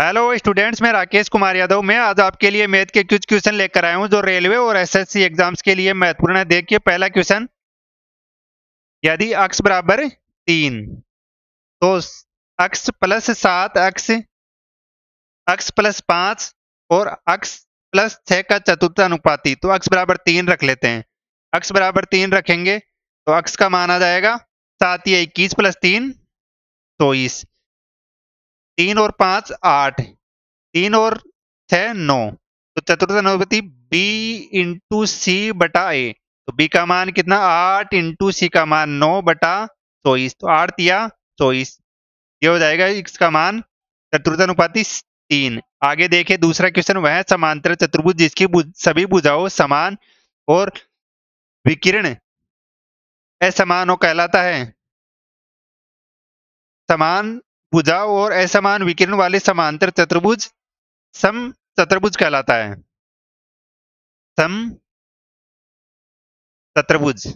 hello students मैं राकेश कुमार यादव मैं आज आपके लिए मैथ के कुछ क्वेश्चन लेकर आया हूं जो रेलवे और एसएससी एग्जाम्स के लिए महत्वपूर्ण है देखिए पहला क्वेश्चन यदि अक्स बराबर तीन तो अक्स प्लस सात अक्स अक्स प्लस पांच और अक्स प्लस छह का चतुर्थ अनुपाती तो अक्स बराबर तीन रख लेते हैं अक्स बराबर तीन रखेंगे तो अक्स का माना जाएगा सात या इक्कीस प्लस तीन चौबीस तीन और पांच आठ तीन और छ नौ तो चतुर्थ अनुपति b इंटू सी बटा ए तो b का मान कितना आठ इंटू सी का मान नौ बटा चौबीस तो आठ या चौबीस ये हो जाएगा का मान चतुर्थ अनुपाति तीन आगे देखे दूसरा क्वेश्चन वह समांतर चतुर्भुज जिसकी सभी भुजाओं समान और विकिरण असमान कहलाता है समान भुजाओं और असमान विकिरण वाले समांतर चतुर्भुज सम चतुर्भुज कहलाता है सम चतुर्भुज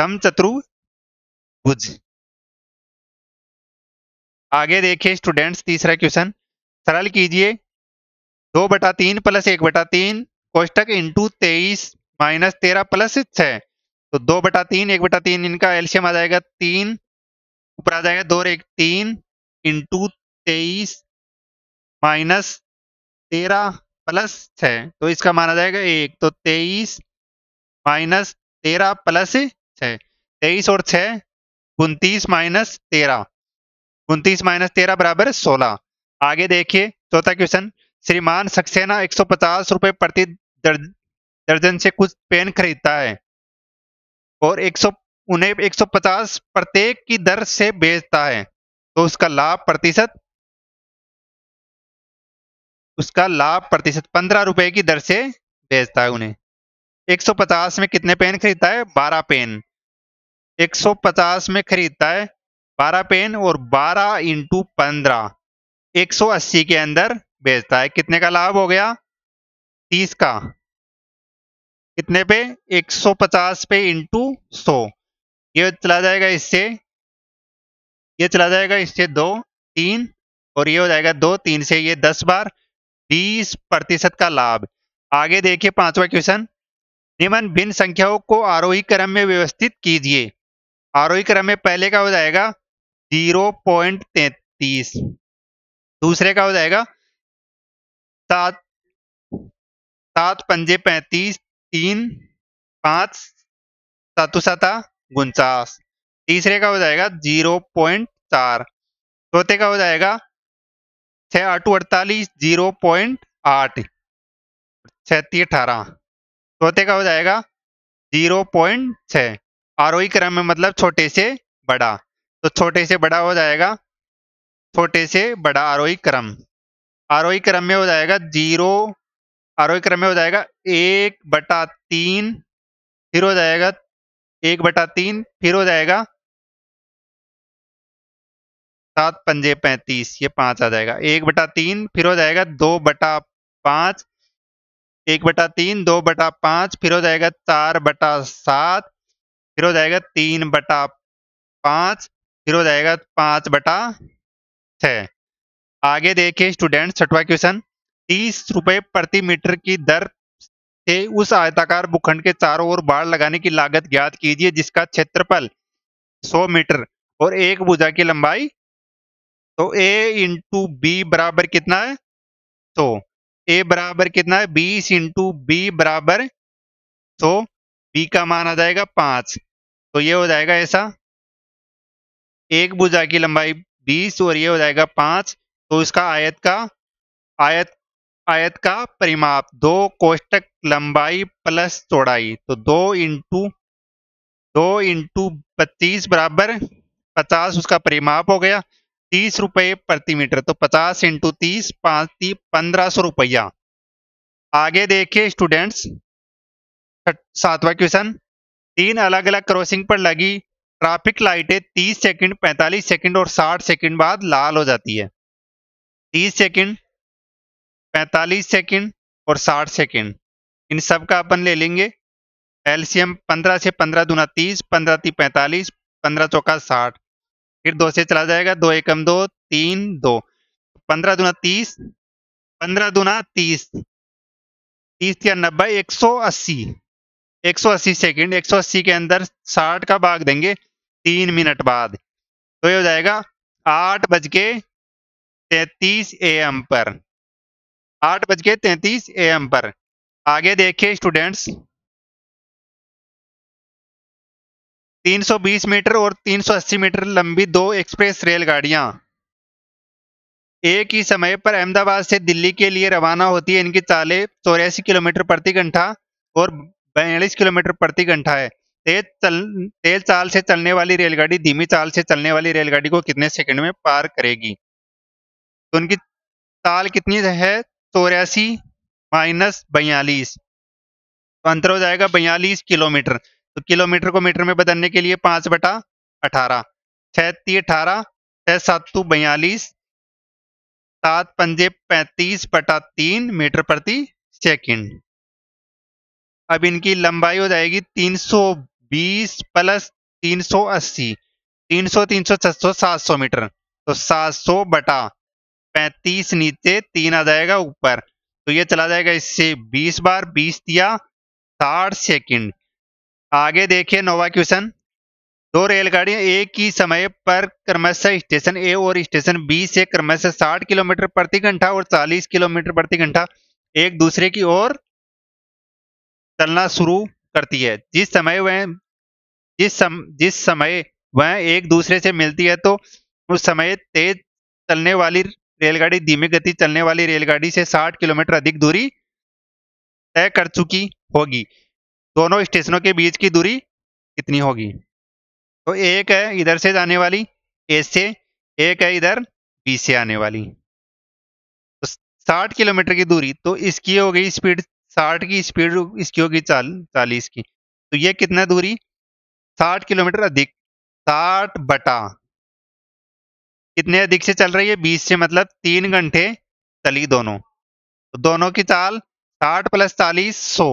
सम चतुर्भुज आगे देखिए स्टूडेंट्स तीसरा क्वेश्चन सरल कीजिए दो बटा तीन प्लस एक बटा तीन कोष्टक इंटू तेईस माइनस तेरह प्लस छह तो दो बटा तीन एक बटा तीन इनका एल्शियम आ जाएगा तीन ऊपर आ जाएगा दो एक तीन इंटू तेईस माइनस तेरह प्लस छ तो इसका माना जाएगा एक तो तेईस माइनस तेरह प्लस छ तेईस और छ उनतीस माइनस तेरह उनतीस माइनस तेरह बराबर सोलह आगे देखिए चौथा क्वेश्चन श्रीमान सक्सेना एक सौ पचास रुपये प्रति दर्जन से कुछ पेन खरीदता है और एक सौ उन्हें 150 प्रत्येक की दर से बेचता है तो उसका लाभ प्रतिशत उसका लाभ प्रतिशत पंद्रह रुपए की दर से बेचता है उन्हें 150 में कितने पेन खरीदता है 12 पेन 150 में खरीदता है 12 पेन और 12 इंटू पंद्रह एक के अंदर बेचता है कितने का लाभ हो गया 30 का कितने पे 150 पे इंटू सौ ये चला जाएगा इससे ये चला जाएगा इससे दो तीन और ये हो जाएगा दो तीन से ये दस बार बीस प्रतिशत का लाभ आगे देखिए पांचवा क्वेश्चन निम्न भिन्न संख्याओं को आरोही क्रम में व्यवस्थित कीजिए आरोही क्रम में पहले का हो जाएगा जीरो पॉइंट तैतीस दूसरे का हो जाएगा सात सात पंजे पैंतीस तीन पांच सातु सता उनचास तीसरे का हो जाएगा जीरो पॉइंट चार चौथे का हो जाएगा छ आठ अड़तालीस जीरो पॉइंट आठ छत्ती अठारह चौथे का हो जाएगा जीरो पॉइंट छ आरोही क्रम में मतलब छोटे से बड़ा तो छोटे से बड़ा हो जाएगा छोटे से बड़ा आरोही क्रम आरोही क्रम में हो जाएगा जीरो आरोही क्रम में हो जाएगा एक बटा तीन फिर हो जाएगा एक बटा तीन फिर हो जाएगा सात पंजे पैंतीस ये पांच आ जाएगा एक बटा तीन फिर हो जाएगा दो बटा पांच एक बटा तीन दो बटा पांच फिर हो जाएगा चार बटा सात फिर हो जाएगा तीन बटा पांच फिर हो जाएगा पांच बटा छ आगे देखिए स्टूडेंट छठवा क्वेश्चन तीस रुपए प्रति मीटर की दर थे उस आयताकार भूखंड के चारों ओर बाढ़ लगाने की लागत ज्ञात कीजिए जिसका क्षेत्रफल 100 मीटर और एक भुजा की लंबाई तो ए इंटू बी बराबर कितना है तो ए बराबर कितना है बीस इंटू बी बराबर तो बी का मान आ जाएगा पांच तो ये हो जाएगा ऐसा एक भुजा की लंबाई बीस और ये हो जाएगा पांच तो इसका आयत का आयत आयत का परिमाप दो कोष्टक लंबाई प्लस चौड़ाई तो दो इंटू दो इंटू बत्तीस बराबर पचास उसका परिमाप हो गया तीस रुपये प्रति मीटर तो पचास इंटू तीस पाँच पंद्रह सौ रुपया आगे देखिए स्टूडेंट्स सातवां क्वेश्चन तीन अलग अलग क्रॉसिंग पर लगी ट्रैफिक लाइटें तीस सेकंड, पैंतालीस सेकंड और साठ सेकंड बाद लाल हो जाती है तीस सेकंड, 45 सेकंड और 60 सेकंड इन सब का अपन ले लेंगे एलसीएम 15 से 15 दुना 30 पंद्रह ती पैंतालीस पंद्रह चौका साठ फिर दो से चला जाएगा दो एकम दो तीन दो पंद्रह दुना तीस पंद्रह दुना तीस तीस या नब्बे एक सौ अस्सी एक सौ अस्सी सेकेंड एक सौ अस्सी के अंदर साठ का भाग देंगे तीन मिनट बाद तो ये हो जाएगा आठ बज के तैतीस ए एम पर आठ बज के तैतीस ए एम पर आगे देखिए स्टूडेंट्स 320 मीटर और 380 मीटर लंबी दो एक्सप्रेस रेलगाड़ियां एक ही समय पर अहमदाबाद से दिल्ली के लिए रवाना होती है इनकी चाले चौरासी किलोमीटर प्रति घंटा और बयालीस किलोमीटर प्रति घंटा है तेज चल तेज चाल से चलने वाली रेलगाड़ी धीमी चाल से चलने वाली रेलगाड़ी को कितने सेकंड में पार करेगी तो उनकी चाल कितनी है चौरासी माइनस बयालीस तो अंतर हो जाएगा बयालीस किलोमीटर तो किलोमीटर को मीटर में बदलने के लिए पांच बटा अठारह छह ती अठारह छह सातू बयालीस सात पंजे पैंतीस बटा तीन मीटर प्रति सेकंड अब इनकी लंबाई हो जाएगी तीन सौ बीस प्लस तीन तीन तीन सौ सौ अस्सी सौ छह सौ सात सौ मीटर तो सात सौ बटा पैंतीस नीचे तीन आ जाएगा ऊपर तो ये चला जाएगा इससे बीस बार बीस दिया साठ सेकंड आगे देखिए नोवा क्वेश्चन दो रेलगाड़ियां एक ही समय पर क्रमशः स्टेशन ए और स्टेशन बी से क्रमशः 60 किलोमीटर प्रति घंटा और 40 किलोमीटर प्रति घंटा एक दूसरे की ओर चलना शुरू करती है जिस समय वह जिस सम, जिस समय वह एक दूसरे से मिलती है तो उस समय तेज चलने वाली रेलगाड़ी धीमी गति चलने वाली रेलगाड़ी से 60 किलोमीटर अधिक दूरी तय कर चुकी होगी दोनों स्टेशनों के बीच की दूरी कितनी होगी तो एक है इधर से जाने वाली ए से एक है इधर बी से आने वाली तो 60 किलोमीटर की दूरी तो इसकी हो गई स्पीड 60 की स्पीड इसकी होगी चाल चालीस की तो ये कितना दूरी साठ किलोमीटर अधिक साठ बटा कितने अधिक से चल रही है बीस से मतलब तीन घंटे चली दोनों तो दोनों की चाल साठ प्लस चालीस सौ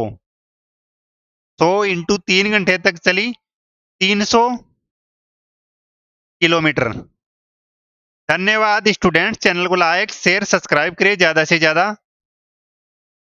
सौ इंटू तीन घंटे तक चली तीन सौ किलोमीटर धन्यवाद स्टूडेंट चैनल को लाइक शेयर सब्सक्राइब करें ज़्यादा से ज़्यादा